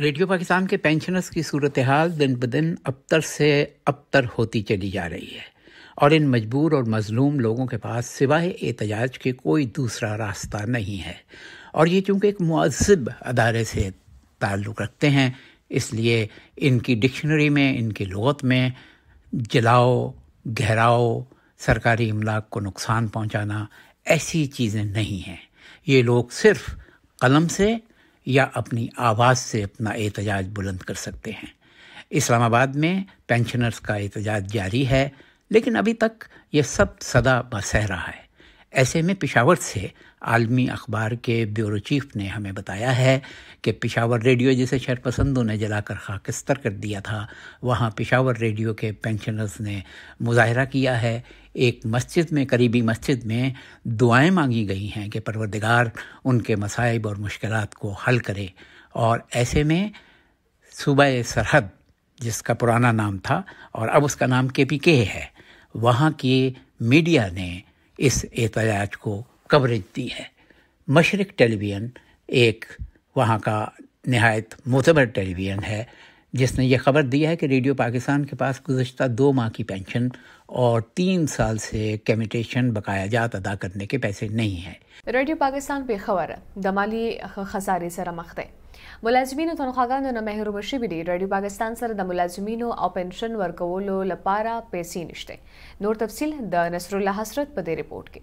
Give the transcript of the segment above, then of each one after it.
radio Pakistan के pensioners की सूरत हाल दिन ब दिन अबतर से अबतर होती चली जा रही है और इन मजबूर और मजलूम लोगों के पास सिवाय एहतजाज के कोई दूसरा रास्ता नहीं है और ये चूँकि एक मज़ब अदारे से ताल्लुक़ रखते हैं इसलिए इनकी डिक्शनरी में इनकी लगत में जलाओ गहराओ सरकारी इमलाक को नुकसान पहुँचाना ऐसी चीज़ें नहीं हैं ये लोग सिर्फ कलम से या अपनी आवाज़ से अपना एहतजाज बुलंद कर सकते हैं इस्लामाबाद में पेंशनर्स का एहतजाज जारी है लेकिन अभी तक ये सब सदा बसह रहा है ऐसे में पिशावर से आलमी अखबार के ब्यूरो चीफ ने हमें बताया है कि पिशावर रेडियो जिसे शरपसंदों ने जलाकर खाकिस्तर कर दिया था वहाँ पिशावर रेडियो के पेंशनर्स ने मुजाहरा किया है एक मस्जिद में करीबी मस्जिद में दुआएं मांगी गई हैं कि परवरदिगार उनके मसाइब और मुश्किल को हल करे और ऐसे में सूबह सरहद जिसका पुराना नाम था और अब उसका नाम के पी के है वहाँ के मीडिया ने इस एहतजाज को कवरेज दी है मशरक टेलीविज़न एक वहाँ का नहायत मोतबर टेलीविज़न है जिसने ये खबर दी है कि रेडियो पाकिस्तान के पास गुजशत दो माह की पेंशन और तीन साल से बकाया जात अदा करने के पैसे नहीं है रेडियो पाकिस्तान पे खबर दमाली खसारे सर मखते ಮುಲಾಜಿಮೀನು ತನಖಾಗಾನನ रेडियो पाकिस्तान सर द ಸರದ और पेंशन वर्कवोलो लपारा पेसी निश्ते ನಿಷ್ಠೆ ನೋರ್ द नसरुल्ला हसरत पदे रिपोर्ट के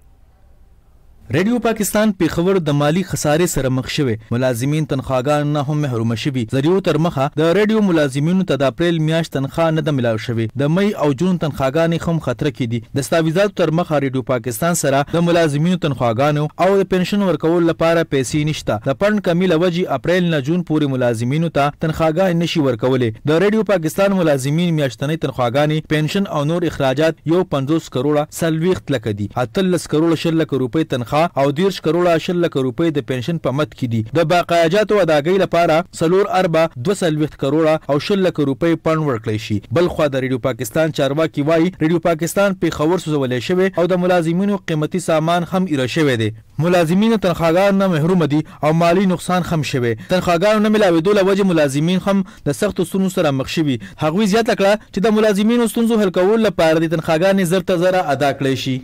ریډیو پاکستان پیښور د مالی خسارې سره مخ شوه ملازمین تنخواګان نه هم محروم شوي زریو تر مخه د ریډیو ملازمینو ته د اپریل میاشت تنخواه نه د ملاو شوي د مئی او جون تنخواګانې هم خطر کې دي د ستاویزات تر مخه ریډیو پاکستان سره د ملازمینو تنخواګانو او د پنشن ورکول لپاره پیسې نشته د پند کمی لوجي اپریل نه جون پورې ملازمینو ته تنخواګانې نشي ورکولې د ریډیو پاکستان ملازمین میاشتنۍ تنخواګانې پنشن او نور اخراجات یو 50 کروڑه سلويخت لکه دي 13 کروڑه شل لکه روپۍ تنخواه څخه او 10 کروڑه 20 لک روپۍ د پنشن په مد کې دي د بقایا جاتو اداګۍ لپاره سلور اربا 220 کروڑه او 20 لک روپۍ پند ورکړي شي بل خو د ریډیو پاکستان چارواکي وایي ریډیو پاکستان په خبر سوزولې شوی او د ملازمینو قیمتي سامان هم ایره شوی دی ملازمین تنخواګان نه محروم دي او مالی نقصان هم شوی تنخواګان نه ملاویدو لوجه ملازمین هم د سخت سونو سره مخ شوي هغوی زیاته کړه چې د ملازمینو ستونزو حل کول لپاره د تنخواګانې زر ته زره ادا کړی شي